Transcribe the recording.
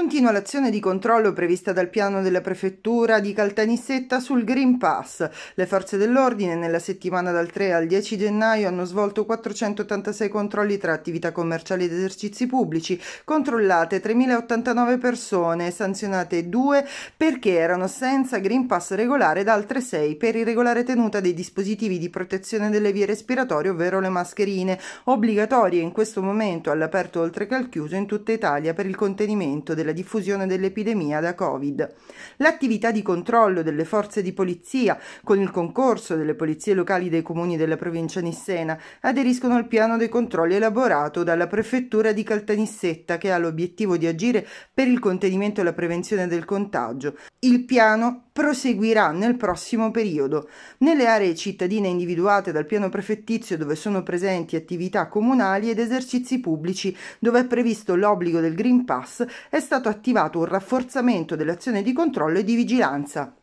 Continua l'azione di controllo prevista dal piano della prefettura di Caltanissetta sul Green Pass. Le forze dell'ordine nella settimana dal 3 al 10 gennaio hanno svolto 486 controlli tra attività commerciali ed esercizi pubblici, controllate 3.089 persone, sanzionate 2 perché erano senza Green Pass regolare ed altre 6 per irregolare tenuta dei dispositivi di protezione delle vie respiratorie, ovvero le mascherine, obbligatorie in questo momento all'aperto oltre che al chiuso in tutta Italia per il contenimento delle della diffusione dell'epidemia da Covid. L'attività di controllo delle forze di polizia, con il concorso delle polizie locali dei comuni della provincia nissena, aderiscono al piano dei controlli elaborato dalla prefettura di Caltanissetta che ha l'obiettivo di agire per il contenimento e la prevenzione del contagio. Il piano proseguirà nel prossimo periodo. Nelle aree cittadine individuate dal piano prefettizio dove sono presenti attività comunali ed esercizi pubblici dove è previsto l'obbligo del Green Pass è stato stato attivato un rafforzamento dell'azione di controllo e di vigilanza.